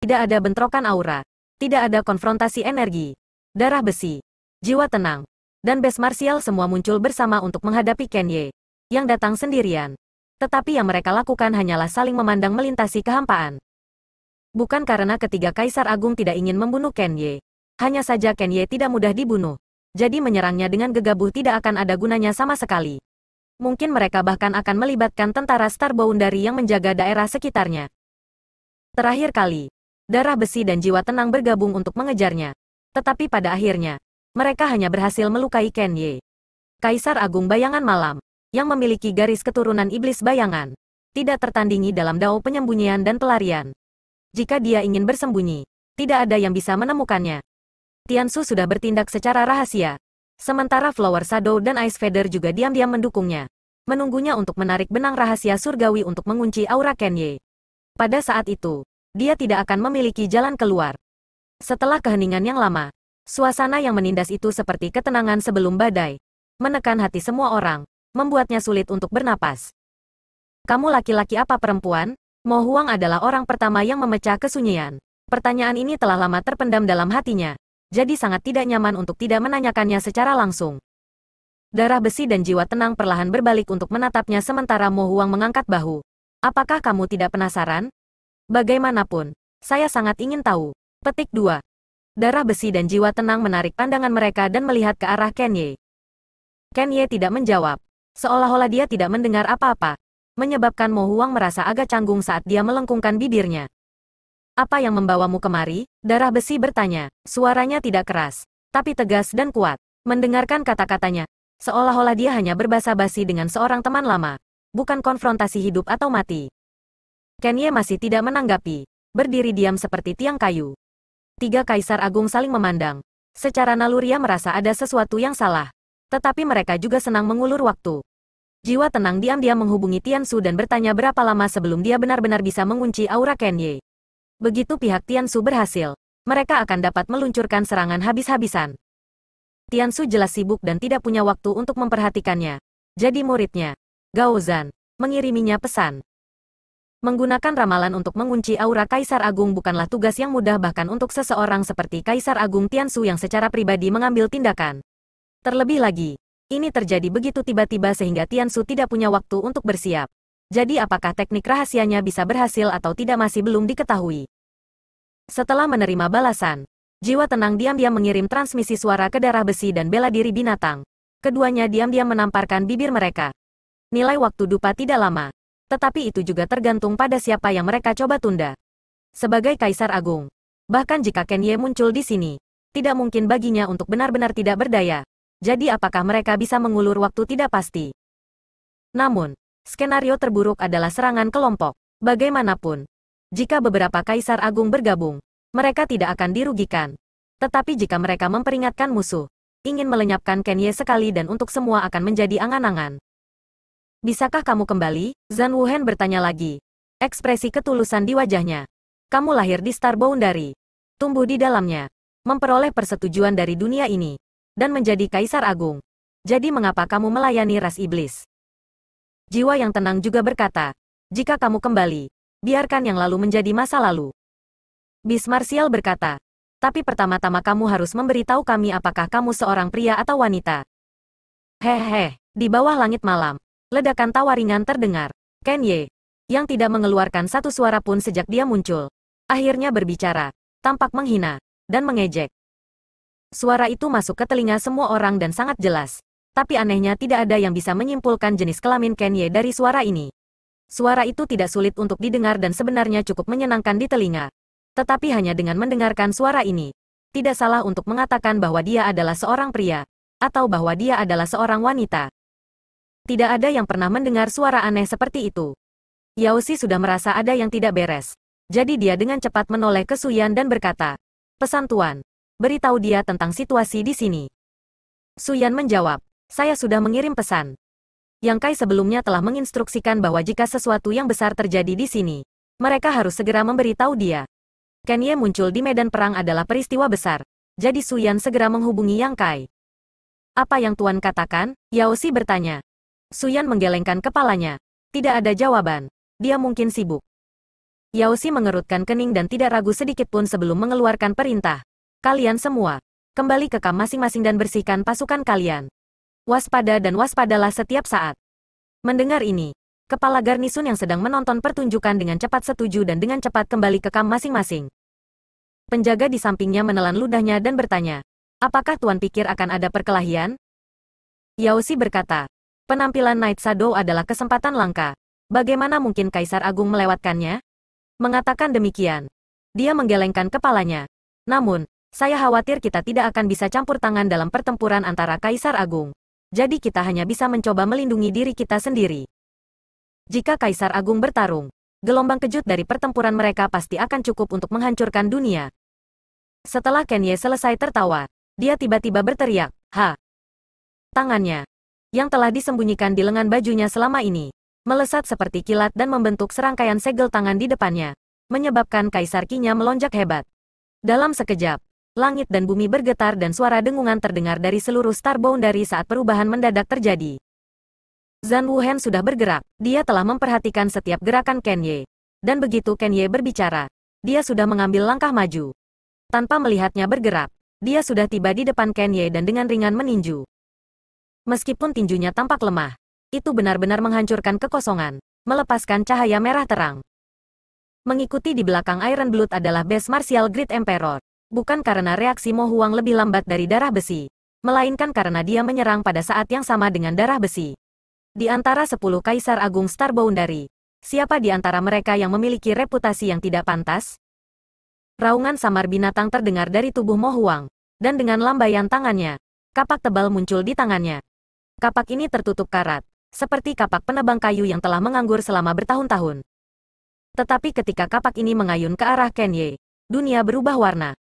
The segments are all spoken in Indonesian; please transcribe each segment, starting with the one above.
Tidak ada bentrokan aura. Tidak ada konfrontasi energi. Darah besi. Jiwa tenang. Dan bes Martial semua muncul bersama untuk menghadapi Kenye. Yang datang sendirian. Tetapi yang mereka lakukan hanyalah saling memandang melintasi kehampaan. Bukan karena ketiga Kaisar Agung tidak ingin membunuh Kenye. Hanya saja Kenye tidak mudah dibunuh. Jadi menyerangnya dengan gegabah tidak akan ada gunanya sama sekali. Mungkin mereka bahkan akan melibatkan tentara Starboundary yang menjaga daerah sekitarnya. Terakhir kali, darah besi dan jiwa tenang bergabung untuk mengejarnya. Tetapi pada akhirnya, mereka hanya berhasil melukai Ken Ye. Kaisar Agung Bayangan Malam, yang memiliki garis keturunan iblis bayangan, tidak tertandingi dalam dao penyembunyian dan pelarian. Jika dia ingin bersembunyi, tidak ada yang bisa menemukannya. Tiansu sudah bertindak secara rahasia. Sementara Flower Shadow dan Ice Feather juga diam-diam mendukungnya. Menunggunya untuk menarik benang rahasia surgawi untuk mengunci aura Kenye. Pada saat itu, dia tidak akan memiliki jalan keluar. Setelah keheningan yang lama, suasana yang menindas itu seperti ketenangan sebelum badai. Menekan hati semua orang, membuatnya sulit untuk bernapas. Kamu laki-laki apa perempuan? Mo Huang adalah orang pertama yang memecah kesunyian. Pertanyaan ini telah lama terpendam dalam hatinya, jadi sangat tidak nyaman untuk tidak menanyakannya secara langsung. Darah besi dan jiwa tenang perlahan berbalik untuk menatapnya sementara Mo Huang mengangkat bahu. Apakah kamu tidak penasaran? Bagaimanapun, saya sangat ingin tahu. Petik 2. Darah besi dan jiwa tenang menarik pandangan mereka dan melihat ke arah Kenye. Kenye tidak menjawab. Seolah-olah dia tidak mendengar apa-apa. Menyebabkan Mo Huang merasa agak canggung saat dia melengkungkan bibirnya. Apa yang membawamu kemari? Darah besi bertanya. Suaranya tidak keras, tapi tegas dan kuat. Mendengarkan kata-katanya, seolah-olah dia hanya berbasa basi dengan seorang teman lama. Bukan konfrontasi hidup atau mati. Kenye masih tidak menanggapi. Berdiri diam seperti tiang kayu. Tiga kaisar agung saling memandang. Secara naluri merasa ada sesuatu yang salah. Tetapi mereka juga senang mengulur waktu. Jiwa tenang diam-diam menghubungi Tiansu dan bertanya berapa lama sebelum dia benar-benar bisa mengunci aura Kenye. Begitu pihak Tiansu berhasil, mereka akan dapat meluncurkan serangan habis-habisan. Tiansu jelas sibuk dan tidak punya waktu untuk memperhatikannya. Jadi muridnya, Gaozan, mengiriminya pesan. Menggunakan ramalan untuk mengunci aura Kaisar Agung bukanlah tugas yang mudah bahkan untuk seseorang seperti Kaisar Agung Tiansu yang secara pribadi mengambil tindakan. Terlebih lagi, ini terjadi begitu tiba-tiba sehingga Tiansu tidak punya waktu untuk bersiap. Jadi apakah teknik rahasianya bisa berhasil atau tidak masih belum diketahui. Setelah menerima balasan, Jiwa Tenang diam-diam mengirim transmisi suara ke darah besi dan bela diri binatang. Keduanya diam-diam menamparkan bibir mereka. Nilai waktu dupa tidak lama tetapi itu juga tergantung pada siapa yang mereka coba tunda. Sebagai Kaisar Agung, bahkan jika Ye muncul di sini, tidak mungkin baginya untuk benar-benar tidak berdaya. Jadi apakah mereka bisa mengulur waktu tidak pasti? Namun, skenario terburuk adalah serangan kelompok. Bagaimanapun, jika beberapa Kaisar Agung bergabung, mereka tidak akan dirugikan. Tetapi jika mereka memperingatkan musuh, ingin melenyapkan Kenye sekali dan untuk semua akan menjadi angan-angan. Bisakah kamu kembali? Zan Wuhan bertanya lagi. Ekspresi ketulusan di wajahnya. Kamu lahir di Star Boundary. Tumbuh di dalamnya. Memperoleh persetujuan dari dunia ini. Dan menjadi kaisar agung. Jadi mengapa kamu melayani ras iblis? Jiwa yang tenang juga berkata, jika kamu kembali, biarkan yang lalu menjadi masa lalu. Bis Marsial berkata, tapi pertama-tama kamu harus memberitahu kami apakah kamu seorang pria atau wanita. Hehe, di bawah langit malam, Ledakan tawa ringan terdengar. Ken Ye, yang tidak mengeluarkan satu suara pun sejak dia muncul, akhirnya berbicara, tampak menghina, dan mengejek. Suara itu masuk ke telinga semua orang dan sangat jelas. Tapi anehnya tidak ada yang bisa menyimpulkan jenis kelamin Ken Ye dari suara ini. Suara itu tidak sulit untuk didengar dan sebenarnya cukup menyenangkan di telinga. Tetapi hanya dengan mendengarkan suara ini, tidak salah untuk mengatakan bahwa dia adalah seorang pria, atau bahwa dia adalah seorang wanita. Tidak ada yang pernah mendengar suara aneh seperti itu. Yao Si sudah merasa ada yang tidak beres. Jadi dia dengan cepat menoleh ke Suyan dan berkata, Pesan Tuan, beritahu dia tentang situasi di sini. Suyan menjawab, saya sudah mengirim pesan. Yang Kai sebelumnya telah menginstruksikan bahwa jika sesuatu yang besar terjadi di sini, mereka harus segera memberitahu dia. Ye muncul di medan perang adalah peristiwa besar, jadi Suyan segera menghubungi Yang Kai. Apa yang Tuan katakan? Yao Si bertanya. Suyan menggelengkan kepalanya. Tidak ada jawaban. Dia mungkin sibuk. Yao Si mengerutkan kening dan tidak ragu sedikit pun sebelum mengeluarkan perintah. Kalian semua, kembali ke kam masing-masing dan bersihkan pasukan kalian. Waspada dan waspadalah setiap saat. Mendengar ini, kepala garnisun yang sedang menonton pertunjukan dengan cepat setuju dan dengan cepat kembali ke kam masing-masing. Penjaga di sampingnya menelan ludahnya dan bertanya, apakah Tuan pikir akan ada perkelahian? Yao Si berkata, Penampilan Night Shadow adalah kesempatan langka. Bagaimana mungkin Kaisar Agung melewatkannya? Mengatakan demikian. Dia menggelengkan kepalanya. Namun, saya khawatir kita tidak akan bisa campur tangan dalam pertempuran antara Kaisar Agung. Jadi kita hanya bisa mencoba melindungi diri kita sendiri. Jika Kaisar Agung bertarung, gelombang kejut dari pertempuran mereka pasti akan cukup untuk menghancurkan dunia. Setelah Kenye selesai tertawa, dia tiba-tiba berteriak, Ha! Tangannya, yang telah disembunyikan di lengan bajunya selama ini, melesat seperti kilat dan membentuk serangkaian segel tangan di depannya, menyebabkan kaisar kinya melonjak hebat. Dalam sekejap, langit dan bumi bergetar dan suara dengungan terdengar dari seluruh dari saat perubahan mendadak terjadi. Zan Wuhan sudah bergerak, dia telah memperhatikan setiap gerakan Kenye. Dan begitu Kenye berbicara, dia sudah mengambil langkah maju. Tanpa melihatnya bergerak, dia sudah tiba di depan Kenye dan dengan ringan meninju. Meskipun tinjunya tampak lemah, itu benar-benar menghancurkan kekosongan, melepaskan cahaya merah terang. Mengikuti di belakang Iron Blood adalah base martial Great Emperor, bukan karena reaksi Mo Huang lebih lambat dari darah besi, melainkan karena dia menyerang pada saat yang sama dengan darah besi. Di antara 10 kaisar agung Starboundari, siapa di antara mereka yang memiliki reputasi yang tidak pantas? Raungan samar binatang terdengar dari tubuh Mo Huang, dan dengan lambaian tangannya, kapak tebal muncul di tangannya. Kapak ini tertutup karat, seperti kapak penebang kayu yang telah menganggur selama bertahun-tahun. Tetapi ketika kapak ini mengayun ke arah Kenye, dunia berubah warna.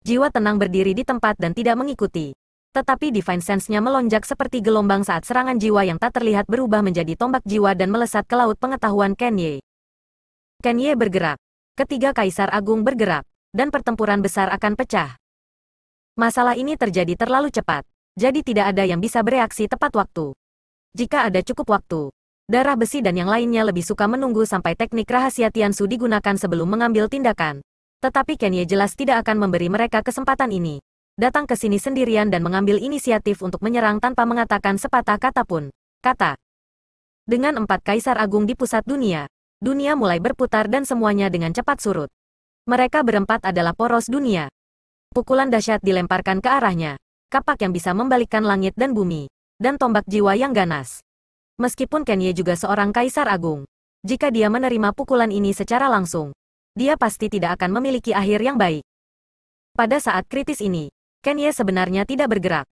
Jiwa tenang berdiri di tempat dan tidak mengikuti. Tetapi divine sense-nya melonjak seperti gelombang saat serangan jiwa yang tak terlihat berubah menjadi tombak jiwa dan melesat ke laut pengetahuan Kenye. Kenye bergerak. Ketiga kaisar agung bergerak. Dan pertempuran besar akan pecah. Masalah ini terjadi terlalu cepat jadi tidak ada yang bisa bereaksi tepat waktu. Jika ada cukup waktu, darah besi dan yang lainnya lebih suka menunggu sampai teknik rahasia Tiansu digunakan sebelum mengambil tindakan. Tetapi Kenye jelas tidak akan memberi mereka kesempatan ini. Datang ke sini sendirian dan mengambil inisiatif untuk menyerang tanpa mengatakan sepatah kata pun. Kata. Dengan empat kaisar agung di pusat dunia, dunia mulai berputar dan semuanya dengan cepat surut. Mereka berempat adalah poros dunia. Pukulan dahsyat dilemparkan ke arahnya kapak yang bisa membalikkan langit dan bumi, dan tombak jiwa yang ganas. Meskipun Kenye juga seorang kaisar agung, jika dia menerima pukulan ini secara langsung, dia pasti tidak akan memiliki akhir yang baik. Pada saat kritis ini, Kenye sebenarnya tidak bergerak.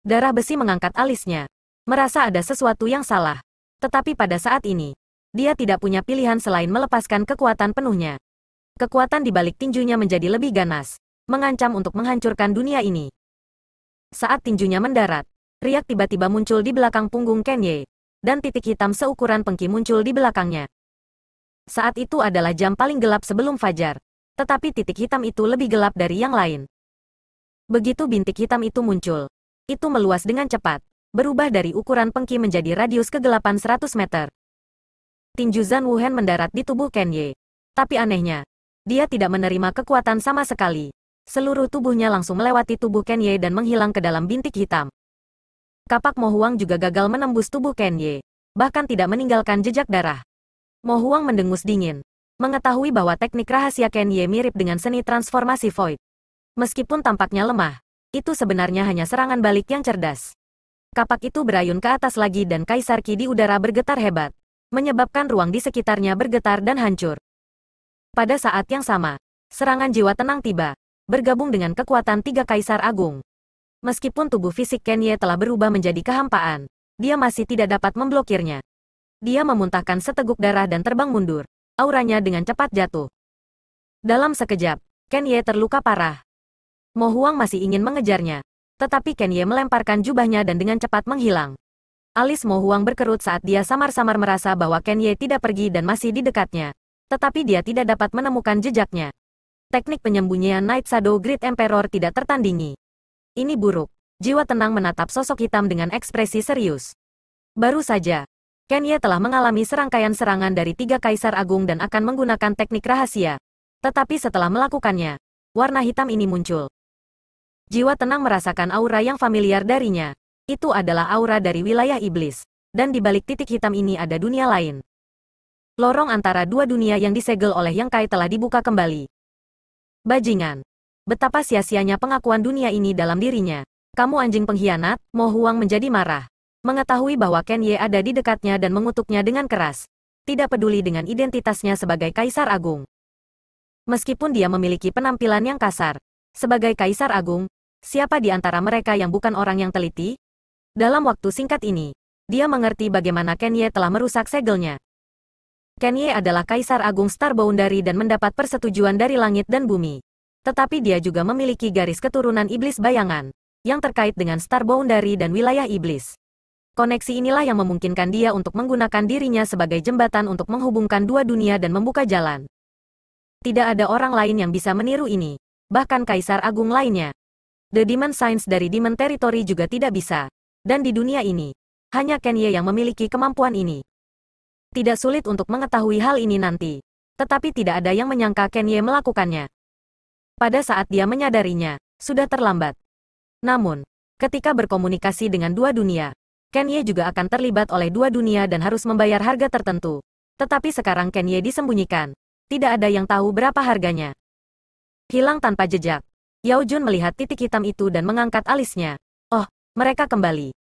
Darah besi mengangkat alisnya, merasa ada sesuatu yang salah. Tetapi pada saat ini, dia tidak punya pilihan selain melepaskan kekuatan penuhnya. Kekuatan di balik tinjunya menjadi lebih ganas, mengancam untuk menghancurkan dunia ini. Saat tinjunya mendarat, riak tiba-tiba muncul di belakang punggung Kenye, dan titik hitam seukuran pengki muncul di belakangnya. Saat itu adalah jam paling gelap sebelum fajar, tetapi titik hitam itu lebih gelap dari yang lain. Begitu bintik hitam itu muncul, itu meluas dengan cepat, berubah dari ukuran pengki menjadi radius kegelapan 100 meter. Tinju Zan Wuhan mendarat di tubuh Kenye. Tapi anehnya, dia tidak menerima kekuatan sama sekali. Seluruh tubuhnya langsung melewati tubuh Ken Ye dan menghilang ke dalam bintik hitam. Kapak Mohuang juga gagal menembus tubuh Ken Ye, Bahkan tidak meninggalkan jejak darah. Mohuang mendengus dingin. Mengetahui bahwa teknik rahasia Ken Ye mirip dengan seni transformasi void. Meskipun tampaknya lemah, itu sebenarnya hanya serangan balik yang cerdas. Kapak itu berayun ke atas lagi dan Kaisar Ki di udara bergetar hebat, menyebabkan ruang di sekitarnya bergetar dan hancur. Pada saat yang sama, serangan jiwa tenang tiba, bergabung dengan kekuatan tiga kaisar agung. Meskipun tubuh fisik Kenye telah berubah menjadi kehampaan, dia masih tidak dapat memblokirnya. Dia memuntahkan seteguk darah dan terbang mundur. Auranya dengan cepat jatuh. Dalam sekejap, Kenye terluka parah. Mo Huang masih ingin mengejarnya. Tetapi Kenye melemparkan jubahnya dan dengan cepat menghilang. Alis Mo Huang berkerut saat dia samar-samar merasa bahwa Kenye tidak pergi dan masih di dekatnya. Tetapi dia tidak dapat menemukan jejaknya. Teknik penyembunyian Night Shadow Great Emperor tidak tertandingi. Ini buruk. Jiwa tenang menatap sosok hitam dengan ekspresi serius. Baru saja, Kenya telah mengalami serangkaian serangan dari tiga kaisar agung dan akan menggunakan teknik rahasia. Tetapi setelah melakukannya, warna hitam ini muncul. Jiwa tenang merasakan aura yang familiar darinya. Itu adalah aura dari wilayah iblis. Dan di balik titik hitam ini ada dunia lain. Lorong antara dua dunia yang disegel oleh Yang Kai telah dibuka kembali. Bajingan. Betapa sia-sianya pengakuan dunia ini dalam dirinya. Kamu anjing pengkhianat, Mo Huang menjadi marah. Mengetahui bahwa Ken Ye ada di dekatnya dan mengutuknya dengan keras. Tidak peduli dengan identitasnya sebagai Kaisar Agung. Meskipun dia memiliki penampilan yang kasar, sebagai Kaisar Agung, siapa di antara mereka yang bukan orang yang teliti? Dalam waktu singkat ini, dia mengerti bagaimana Kenye telah merusak segelnya. Kenye adalah Kaisar Agung Boundary dan mendapat persetujuan dari langit dan bumi. Tetapi dia juga memiliki garis keturunan iblis bayangan, yang terkait dengan Boundary dan wilayah iblis. Koneksi inilah yang memungkinkan dia untuk menggunakan dirinya sebagai jembatan untuk menghubungkan dua dunia dan membuka jalan. Tidak ada orang lain yang bisa meniru ini, bahkan Kaisar Agung lainnya. The Demon Science dari Demon Territory juga tidak bisa. Dan di dunia ini, hanya Kenye yang memiliki kemampuan ini. Tidak sulit untuk mengetahui hal ini nanti. Tetapi tidak ada yang menyangka Kenye melakukannya. Pada saat dia menyadarinya, sudah terlambat. Namun, ketika berkomunikasi dengan dua dunia, Kenye juga akan terlibat oleh dua dunia dan harus membayar harga tertentu. Tetapi sekarang Kenye disembunyikan. Tidak ada yang tahu berapa harganya. Hilang tanpa jejak. Yao Jun melihat titik hitam itu dan mengangkat alisnya. Oh, mereka kembali.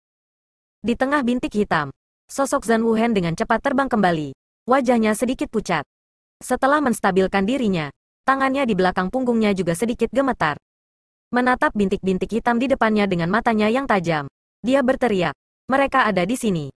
Di tengah bintik hitam, Sosok Zan Wuhen dengan cepat terbang kembali. Wajahnya sedikit pucat. Setelah menstabilkan dirinya, tangannya di belakang punggungnya juga sedikit gemetar. Menatap bintik-bintik hitam di depannya dengan matanya yang tajam. Dia berteriak, mereka ada di sini.